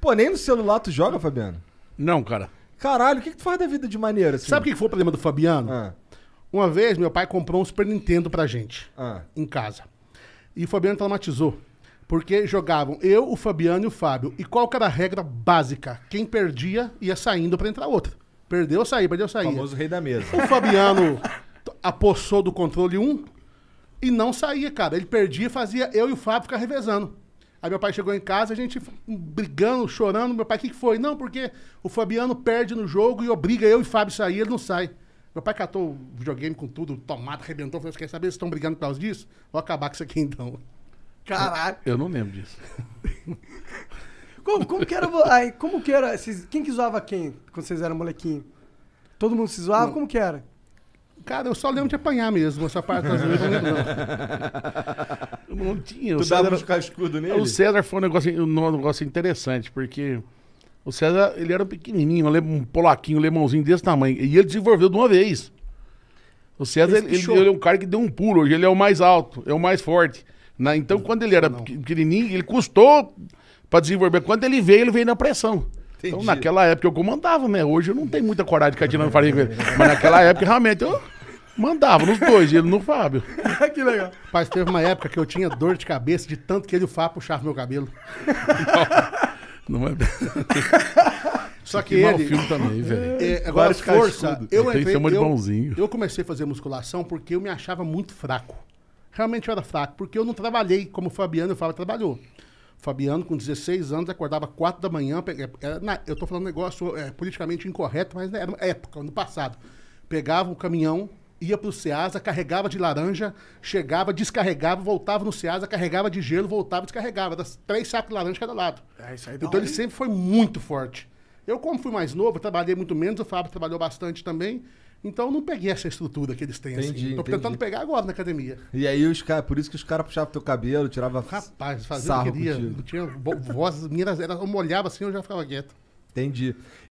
Pô, nem no celular tu joga, Fabiano? Não, cara. Caralho, o que, que tu faz da vida de maneira assim? Sabe o que foi o problema do Fabiano? Ah. Uma vez, meu pai comprou um Super Nintendo pra gente, Ah. em casa. E o Fabiano traumatizou. Porque jogavam eu, o Fabiano e o Fábio. E qual que era a regra básica? Quem perdia ia saindo pra entrar outro. Perdeu, saí, perdeu, O famoso rei da mesa. O Fabiano apossou do controle 1 e não saía, cara. Ele perdia e fazia eu e o Fábio ficar revezando. Aí meu pai chegou em casa, a gente brigando, chorando. Meu pai, o que, que foi? Não, porque o Fabiano perde no jogo e obriga eu e Fábio sair, ele não sai. Meu pai catou o videogame com tudo, tomada, arrebentou. Falou, assim, quer saber, se estão brigando por causa disso? Vou acabar com isso aqui então. Caralho. Eu, não lembro disso. como, como que era... Aí, como que era... Vocês, quem que zoava quem quando vocês eram molequinho? Todo mundo se zoava? Não. Como que era? Cara, eu só lembro de apanhar mesmo. Essa parte das vezes eu não lembro. Não tinha. Tu César, dava uns cascudo é, nele? O César foi um negócio, um negócio interessante, porque o César, ele era pequenininho, um polaquinho, um lemãozinho desse tamanho. E ele desenvolveu de uma vez. O César, ele, ele, ele, é um cara que deu um pulo. Hoje ele é o mais alto, é o mais forte. Na, né? então, não, quando ele era não. pequenininho, ele custou para desenvolver. Quando ele veio, ele veio na pressão. Então, Entendi. Então, naquela época eu comandava, né? Hoje eu não tenho muita coragem de cair na farinha, mas naquela época realmente eu Mandava nos dois, ele no Fábio. que legal. Mas teve uma época que eu tinha dor de cabeça de tanto que ele e o Fábio puxavam meu cabelo. Não, não é. Assim. Só que, que ele... filme também, é, velho. É, agora, força. Eu, eu entrei, de bonzinho. eu comecei a fazer musculação porque eu me achava muito fraco. Realmente eu era fraco, porque eu não trabalhei como o Fabiano o Fábio trabalhou. Fabiano, com 16 anos, acordava 4 da manhã. É, era, eu estou falando um negócio é, politicamente incorreto, mas era época, ano passado. Pegava um caminhão, ia pro Ceasa, carregava de laranja, chegava, descarregava, voltava no Ceasa, carregava de gelo, voltava, descarregava. Das três sacos de laranja cada lado. É, isso aí então ele sempre foi muito forte. Eu, como fui mais novo, trabalhei muito menos, o Fábio trabalhou bastante também. Então não peguei essa estrutura que eles têm assim. entendi, assim. Tô entendi. tentando pegar agora na academia. E aí os caras, por isso que os caras puxavam teu cabelo, tiravam Rapaz, fazia o que queria. Não tinha voz, minha era, eu molhava assim, eu já ficava quieto. Entendi.